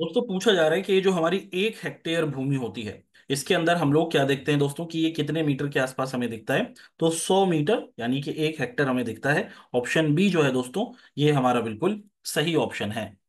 दोस्तों पूछा जा रहा है कि ये जो हमारी एक हेक्टेयर भूमि होती है इसके अंदर हम लोग क्या देखते हैं दोस्तों कि ये कितने मीटर के आसपास हमें दिखता है तो 100 मीटर यानी कि एक हेक्टेयर हमें दिखता है ऑप्शन बी जो है दोस्तों ये हमारा बिल्कुल सही ऑप्शन है